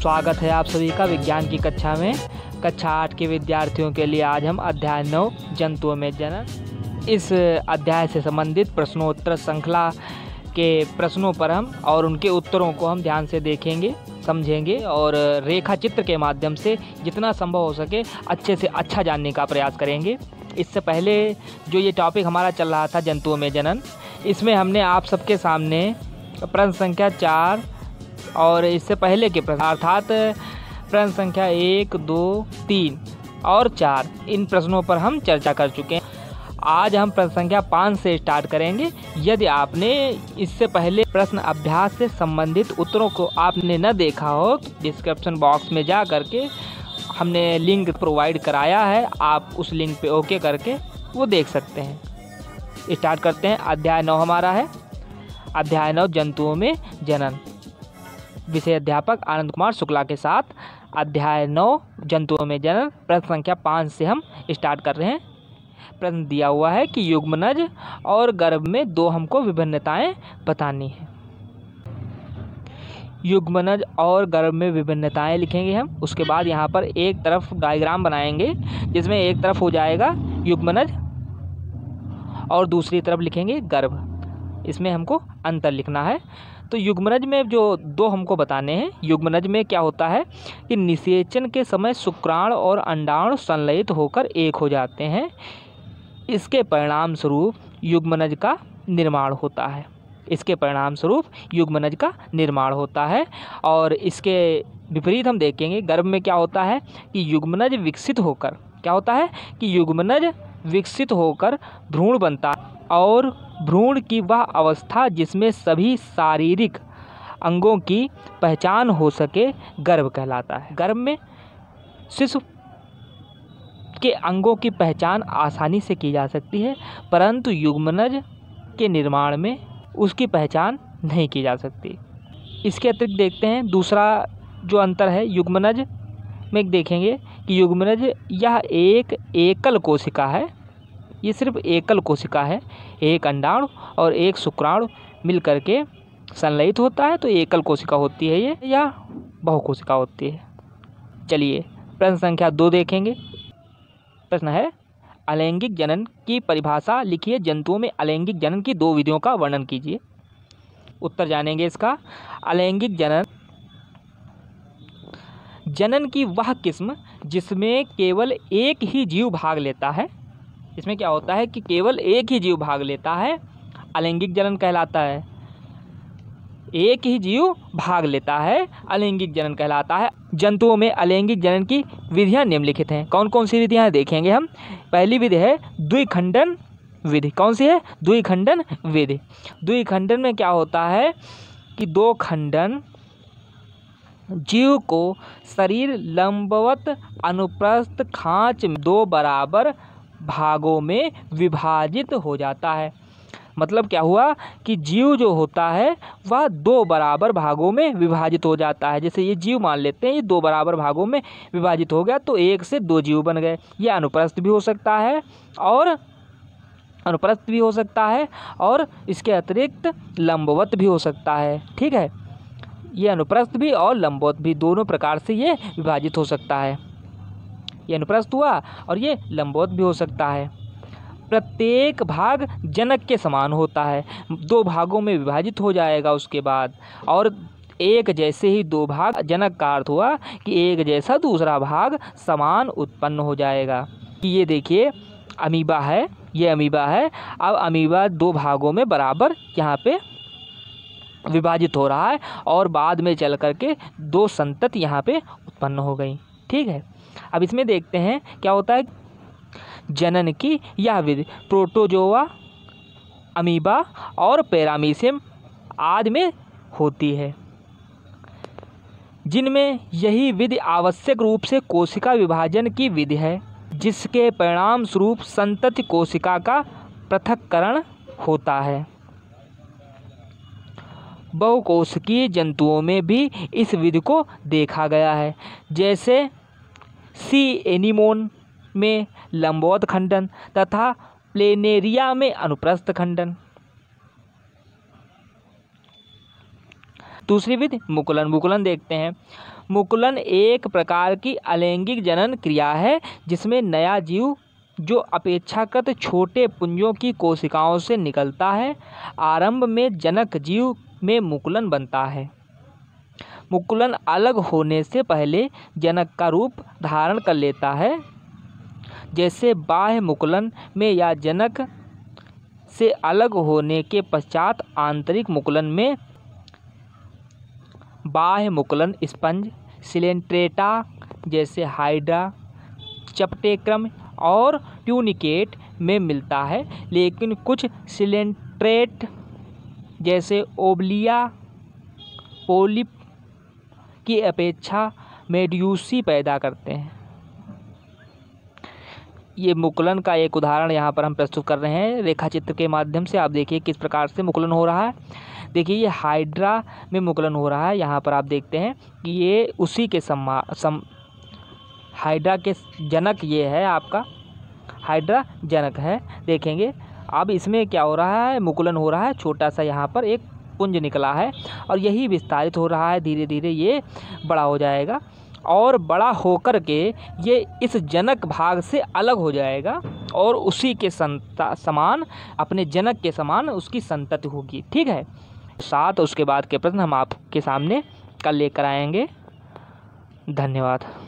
स्वागत है आप सभी का विज्ञान की कक्षा में कक्षा आठ के विद्यार्थियों के लिए आज हम अध्याय नौ जंतुओं में जनन इस अध्याय से संबंधित प्रश्नोत्तर श्रृंखला के प्रश्नों पर हम और उनके उत्तरों को हम ध्यान से देखेंगे समझेंगे और रेखा चित्र के माध्यम से जितना संभव हो सके अच्छे से अच्छा जानने का प्रयास करेंगे इससे पहले जो ये टॉपिक हमारा चल रहा था जंतुओं में जनन इसमें हमने आप सबके सामने प्रश्न संख्या चार और इससे पहले के प्रश्न अर्थात प्रश्न संख्या एक दो तीन और चार इन प्रश्नों पर हम चर्चा कर चुके हैं आज हम प्रश्न संख्या पाँच से स्टार्ट करेंगे यदि आपने इससे पहले प्रश्न अभ्यास से संबंधित उत्तरों को आपने न देखा हो तो डिस्क्रिप्शन बॉक्स में जा करके हमने लिंक प्रोवाइड कराया है आप उस लिंक पे ओके करके वो देख सकते हैं स्टार्ट करते हैं अध्याय नौ हमारा है अध्याय नौ जंतुओं में जनन विषय अध्यापक आनंद कुमार शुक्ला के साथ अध्याय नौ जंतुओं में जनन प्रश्न संख्या पाँच से हम स्टार्ट कर रहे हैं प्रश्न दिया हुआ है कि युग्मनज और गर्भ में दो हमको विभिन्नताएं बतानी है युग्मनज और गर्भ में विभिन्नताएं लिखेंगे हम उसके बाद यहाँ पर एक तरफ डायग्राम बनाएंगे जिसमें एक तरफ हो जाएगा युग्मनज और दूसरी तरफ लिखेंगे गर्भ इसमें हमको अंतर लिखना है तो युग्मनज में जो दो हमको बताने हैं युग्मनज में क्या होता है कि निषेचन के समय शुक्राण और अंडाणु संलयित होकर एक हो जाते हैं इसके परिणाम स्वरूप युग्मनज का निर्माण होता है इसके परिणाम स्वरूप युग्मनज का निर्माण होता है और इसके विपरीत हम देखेंगे गर्भ में क्या होता है कि युग्मनज विकसित होकर क्या होता है कि युग्मनज विकसित होकर भ्रूण बनता है और भ्रूण की वह अवस्था जिसमें सभी शारीरिक अंगों की पहचान हो सके गर्भ कहलाता है गर्भ में शिशु के अंगों की पहचान आसानी से की जा सकती है परंतु युग्मनज के निर्माण में उसकी पहचान नहीं की जा सकती इसके अतिरिक्त देखते हैं दूसरा जो अंतर है युग्मनज में देखेंगे कि युग्मनज यह एक एकल कोशिका है ये सिर्फ एकल कोशिका है एक अंडाणु और एक शुक्राणु मिल करके संलयित होता है तो एकल कोशिका होती है ये या बहुकोशिका होती है चलिए प्रश्न संख्या दो देखेंगे प्रश्न है अलैंगिक जनन की परिभाषा लिखिए जंतुओं में अलैंगिक जनन की दो विधियों का वर्णन कीजिए उत्तर जानेंगे इसका अलैंगिक जनन जनन की वह किस्म जिसमें केवल एक ही जीव भाग लेता है इसमें क्या होता है कि केवल एक ही जीव भाग लेता है अलैंगिक जनन कहलाता है एक ही जीव भाग लेता है अलैंगिक जनन कहलाता है जंतुओं में अलैंगिक जनन की विधियां निम्नलिखित हैं कौन कौन सी विधियां देखेंगे हम पहली विधि है द्विखंडन विधि कौन सी है द्विखंडन विधि द्विखंडन में क्या होता है कि दो खंडन जीव को शरीर लंबवत अनुप्रस्थ खांच दो बराबर भागों में विभाजित हो जाता है मतलब क्या हुआ कि जीव जो होता है वह दो बराबर भागों में विभाजित हो जाता है जैसे ये जीव मान लेते हैं ये दो बराबर भागों में विभाजित हो गया तो एक से दो जीव बन गए ये अनुप्रस्थ भी हो सकता है और अनुप्रस्थ भी हो सकता है और इसके अतिरिक्त लंबवत भी हो सकता है ठीक है ये अनुप्रस्थ भी और लंबवत भी दोनों प्रकार से ये विभाजित हो सकता है ये अनुप्रस्थ हुआ और ये लंबोत भी हो सकता है प्रत्येक भाग जनक के समान होता है दो भागों में विभाजित हो जाएगा उसके बाद और एक जैसे ही दो भाग जनक का अर्थ हुआ कि एक जैसा दूसरा भाग समान उत्पन्न हो जाएगा कि ये देखिए अमीबा है ये अमीबा है अब अमीबा दो भागों में बराबर यहाँ पे विभाजित हो रहा है और बाद में चल करके दो संतत यहाँ पे उत्पन्न हो गई ठीक है अब इसमें देखते हैं क्या होता है जनन की यह विधि प्रोटोजोवा अमीबा और पैरामीसियम आदि में होती है जिनमें यही विधि आवश्यक रूप से कोशिका विभाजन की विधि है जिसके परिणाम स्वरूप संतति कोशिका का पृथककरण होता है बहुकोशिकीय जंतुओं में भी इस विधि को देखा गया है जैसे सी एनिमोन में लंबोद खंडन तथा प्लेनेरिया में अनुप्रस्थ खंडन दूसरी विधि मुकुलन मुकुलन देखते हैं मुकुलन एक प्रकार की अलैंगिक जनन क्रिया है जिसमें नया जीव जो अपेक्षाकृत छोटे पुंजों की कोशिकाओं से निकलता है आरंभ में जनक जीव में मुकुलन बनता है मुकुलन अलग होने से पहले जनक का रूप धारण कर लेता है जैसे बाह्य मुकुलन में या जनक से अलग होने के पश्चात आंतरिक मुकुलन में बाह्य मुकुलन स्पंज सिलेंट्रेटा जैसे हाइड्रा चपटेक्रम और ट्यूनिकेट में मिलता है लेकिन कुछ सिलेंट्रेट जैसे ओबलिया पोलिप की अपेक्षा मेड्यूसी पैदा करते हैं ये मुकुलन का एक उदाहरण यहाँ पर हम प्रस्तुत कर रहे हैं रेखा चित्र के माध्यम से आप देखिए किस प्रकार से मुकुलन हो रहा है देखिए ये हाइड्रा में मुकुलन हो रहा है यहाँ पर आप देखते हैं कि ये उसी के सम्मा सम हाइड्रा के जनक ये है आपका हाइड्रा जनक है देखेंगे अब इसमें क्या हो रहा है मुकुलन हो रहा है छोटा सा यहाँ पर एक पुंज निकला है और यही विस्तारित हो रहा है धीरे धीरे ये बड़ा हो जाएगा और बड़ा होकर के ये इस जनक भाग से अलग हो जाएगा और उसी के संता समान अपने जनक के समान उसकी संतति होगी ठीक है साथ उसके बाद के प्रश्न हम आपके सामने कल लेकर आएंगे धन्यवाद